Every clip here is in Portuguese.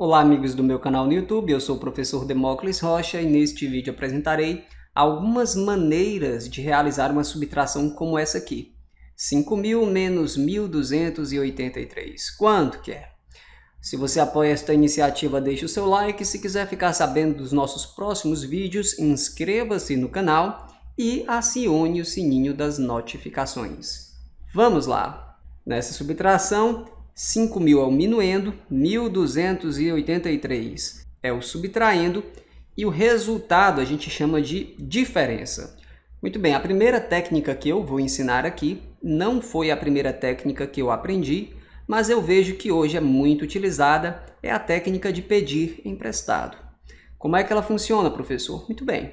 Olá amigos do meu canal no YouTube, eu sou o professor Demócles Rocha e neste vídeo apresentarei algumas maneiras de realizar uma subtração como essa aqui. 5.000 menos 1.283, quanto que é? Se você apoia esta iniciativa, deixe o seu like. Se quiser ficar sabendo dos nossos próximos vídeos, inscreva-se no canal e acione o sininho das notificações. Vamos lá! Nessa subtração, 5.000 é o minuendo, 1.283 é o subtraindo e o resultado a gente chama de diferença. Muito bem, a primeira técnica que eu vou ensinar aqui não foi a primeira técnica que eu aprendi, mas eu vejo que hoje é muito utilizada, é a técnica de pedir emprestado. Como é que ela funciona, professor? Muito bem.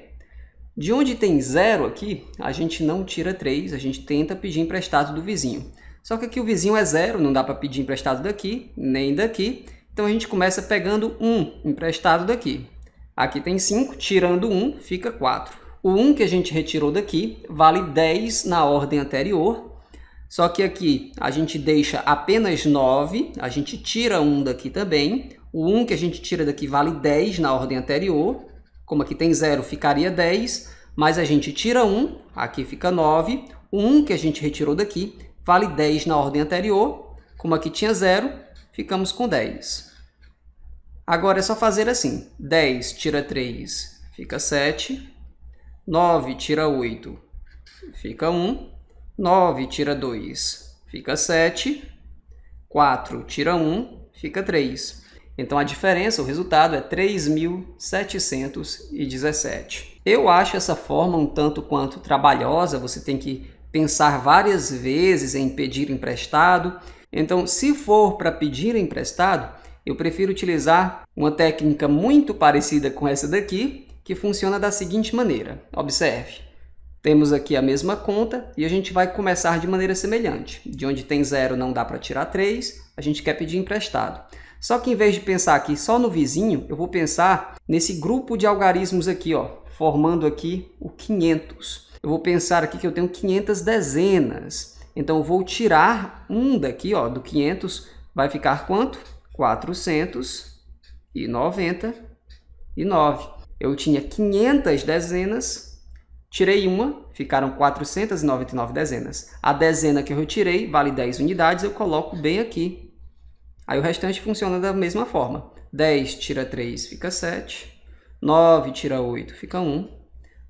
De onde tem zero aqui, a gente não tira três, a gente tenta pedir emprestado do vizinho. Só que aqui o vizinho é zero, não dá para pedir emprestado daqui, nem daqui. Então a gente começa pegando um emprestado daqui. Aqui tem 5, tirando 1, um, fica 4. O 1 um que a gente retirou daqui vale 10 na ordem anterior, só que aqui a gente deixa apenas 9, a gente tira 1 daqui também. O 1 que a gente tira daqui vale 10 na ordem anterior, como aqui tem 0 ficaria 10, mas a gente tira 1, aqui fica 9. O 1 que a gente retirou daqui vale 10 na ordem anterior, como aqui tinha 0, ficamos com 10. Agora é só fazer assim, 10 tira 3 fica 7, 9 tira 8 fica 1, 9 tira 2 fica 7, 4 tira 1 fica 3. Então, a diferença, o resultado é 3.717. Eu acho essa forma um tanto quanto trabalhosa, você tem que pensar várias vezes em pedir emprestado. Então, se for para pedir emprestado, eu prefiro utilizar uma técnica muito parecida com essa daqui, que funciona da seguinte maneira. Observe. Temos aqui a mesma conta e a gente vai começar de maneira semelhante. De onde tem zero não dá para tirar 3, a gente quer pedir emprestado. Só que em vez de pensar aqui só no vizinho, eu vou pensar nesse grupo de algarismos aqui, ó, formando aqui o 500. Eu vou pensar aqui que eu tenho 500 dezenas. Então, eu vou tirar um daqui, ó, do 500, vai ficar quanto? 499. Eu tinha 500 dezenas, tirei uma, ficaram 499 dezenas. A dezena que eu retirei vale 10 unidades, eu coloco bem aqui. Aí o restante funciona da mesma forma. 10 tira 3 fica 7, 9 tira 8 fica 1,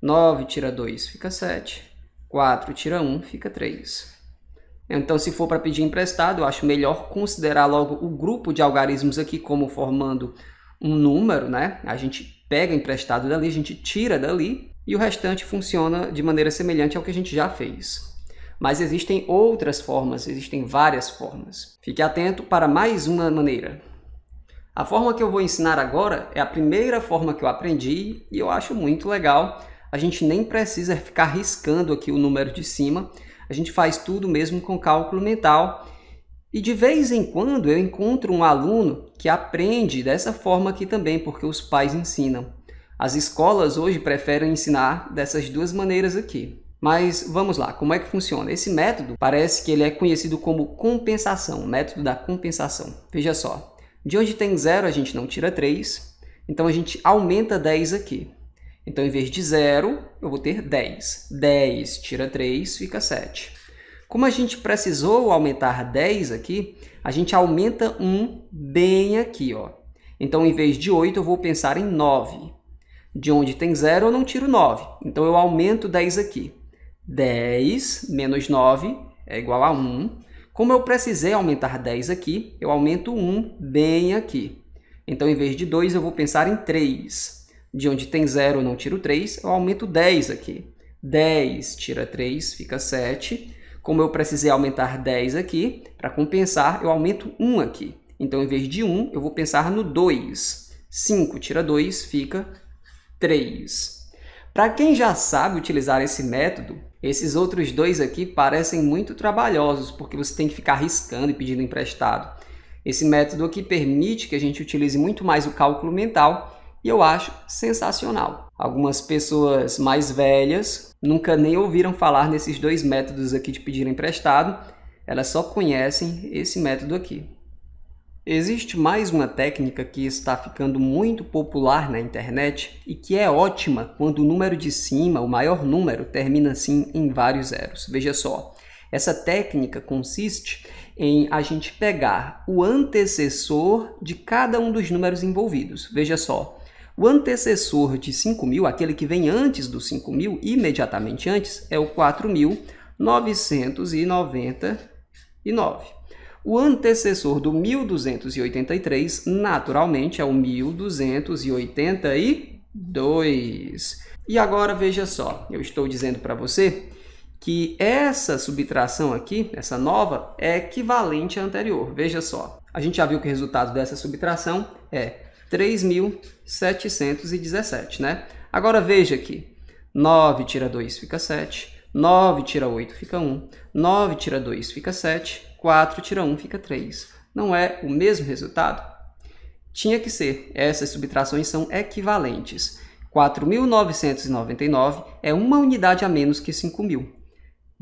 9 tira 2 fica 7. 4 tira 1 fica 3. Então, se for para pedir emprestado, eu acho melhor considerar logo o grupo de algarismos aqui como formando um número, né? A gente pega emprestado dali, a gente tira dali e o restante funciona de maneira semelhante ao que a gente já fez. Mas existem outras formas, existem várias formas. Fique atento para mais uma maneira. A forma que eu vou ensinar agora é a primeira forma que eu aprendi e eu acho muito legal a gente nem precisa ficar riscando aqui o número de cima, a gente faz tudo mesmo com cálculo mental. E de vez em quando eu encontro um aluno que aprende dessa forma aqui também, porque os pais ensinam. As escolas hoje preferem ensinar dessas duas maneiras aqui. Mas vamos lá, como é que funciona? Esse método parece que ele é conhecido como compensação, método da compensação. Veja só, de onde tem zero a gente não tira 3, então a gente aumenta 10 aqui. Então, em vez de 0, eu vou ter 10. 10 tira 3, fica 7. Como a gente precisou aumentar 10 aqui, a gente aumenta 1 bem aqui. Ó. Então, em vez de 8, eu vou pensar em 9. De onde tem 0, eu não tiro 9. Então, eu aumento 10 aqui. 10 menos 9 é igual a 1. Como eu precisei aumentar 10 aqui, eu aumento 1 bem aqui. Então, em vez de 2, eu vou pensar em 3. De onde tem 0, eu não tiro 3, eu aumento 10 aqui. 10 tira 3, fica 7. Como eu precisei aumentar 10 aqui, para compensar, eu aumento 1 aqui. Então, em vez de 1, eu vou pensar no 2. 5 tira 2, fica 3. Para quem já sabe utilizar esse método, esses outros dois aqui parecem muito trabalhosos, porque você tem que ficar arriscando e pedindo emprestado. Esse método aqui permite que a gente utilize muito mais o cálculo mental e eu acho sensacional. Algumas pessoas mais velhas nunca nem ouviram falar nesses dois métodos aqui de pedir emprestado, elas só conhecem esse método aqui. Existe mais uma técnica que está ficando muito popular na internet e que é ótima quando o número de cima, o maior número, termina assim em vários zeros. Veja só, essa técnica consiste em a gente pegar o antecessor de cada um dos números envolvidos. Veja só, o antecessor de 5.000, aquele que vem antes do 5.000, imediatamente antes, é o 4.999. O antecessor do 1283, naturalmente, é o 1282. E agora veja só, eu estou dizendo para você que essa subtração aqui, essa nova, é equivalente à anterior. Veja só, a gente já viu que o resultado dessa subtração é 3.717, né? Agora veja aqui, 9 tira 2 fica 7, 9 tira 8 fica 1, 9 tira 2 fica 7, 4 tira 1 fica 3. Não é o mesmo resultado? Tinha que ser, essas subtrações são equivalentes. 4.999 é uma unidade a menos que 5.000.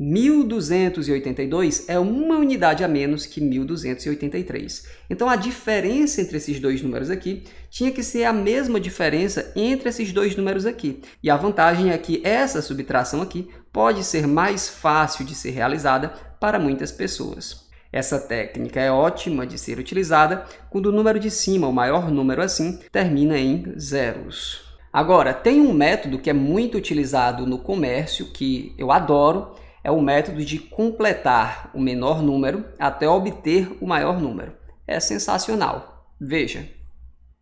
1282 é uma unidade a menos que 1283. Então a diferença entre esses dois números aqui tinha que ser a mesma diferença entre esses dois números aqui. E a vantagem é que essa subtração aqui pode ser mais fácil de ser realizada para muitas pessoas. Essa técnica é ótima de ser utilizada quando o número de cima, o maior número assim, termina em zeros. Agora, tem um método que é muito utilizado no comércio, que eu adoro, é o método de completar o menor número até obter o maior número. É sensacional. Veja,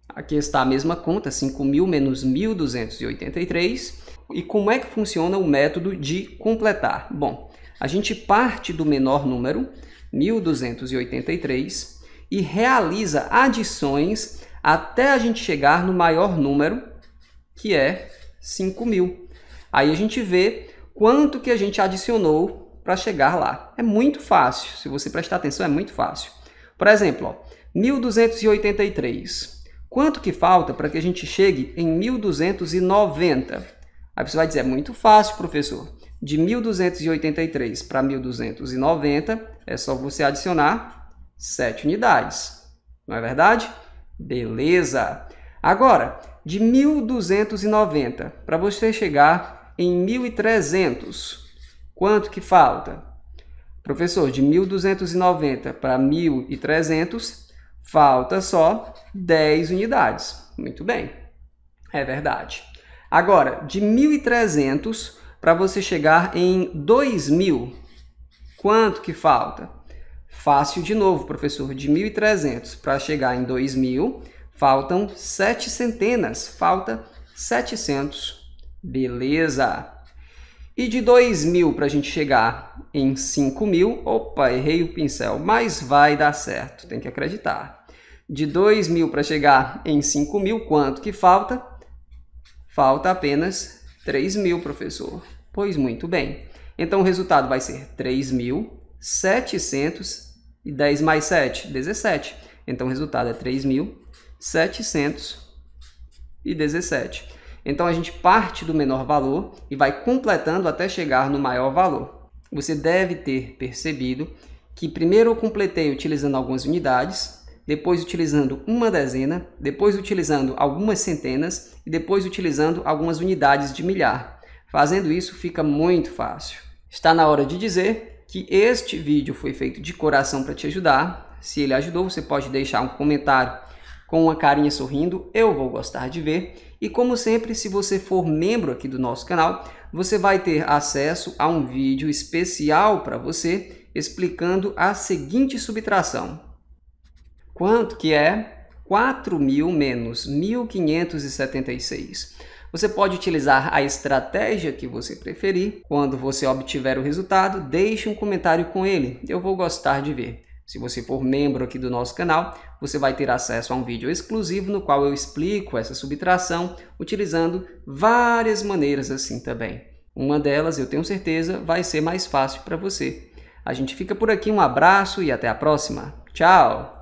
aqui está a mesma conta, 5.000 menos 1.283. E como é que funciona o método de completar? Bom, a gente parte do menor número, 1.283, e realiza adições até a gente chegar no maior número, que é 5.000. Aí a gente vê quanto que a gente adicionou para chegar lá. É muito fácil, se você prestar atenção, é muito fácil. Por exemplo, ó, 1283. Quanto que falta para que a gente chegue em 1290? Aí você vai dizer, é muito fácil, professor. De 1283 para 1290 é só você adicionar 7 unidades. Não é verdade? Beleza! Agora, de 1290 para você chegar em 1.300. Quanto que falta? Professor, de 1.290 para 1.300, falta só 10 unidades. Muito bem, é verdade. Agora, de 1.300 para você chegar em 2.000, quanto que falta? Fácil de novo, professor, de 1.300 para chegar em 2.000, faltam sete centenas, falta 700 Beleza. E de 2.000 para a gente chegar em 5.000, opa, errei o pincel, mas vai dar certo, tem que acreditar. De 2.000 para chegar em 5.000, quanto que falta? Falta apenas 3.000, professor. Pois muito bem. Então o resultado vai ser 3.700 e 10 mais 7, 17. Então o resultado é 3.717. Então a gente parte do menor valor e vai completando até chegar no maior valor. Você deve ter percebido que primeiro eu completei utilizando algumas unidades, depois utilizando uma dezena, depois utilizando algumas centenas e depois utilizando algumas unidades de milhar. Fazendo isso fica muito fácil. Está na hora de dizer que este vídeo foi feito de coração para te ajudar. Se ele ajudou, você pode deixar um comentário com uma carinha sorrindo, eu vou gostar de ver. E como sempre, se você for membro aqui do nosso canal, você vai ter acesso a um vídeo especial para você explicando a seguinte subtração. Quanto que é 4.000 menos 1.576? Você pode utilizar a estratégia que você preferir. Quando você obtiver o resultado, deixe um comentário com ele. Eu vou gostar de ver. Se você for membro aqui do nosso canal, você vai ter acesso a um vídeo exclusivo no qual eu explico essa subtração utilizando várias maneiras assim também. Uma delas, eu tenho certeza, vai ser mais fácil para você. A gente fica por aqui, um abraço e até a próxima. Tchau!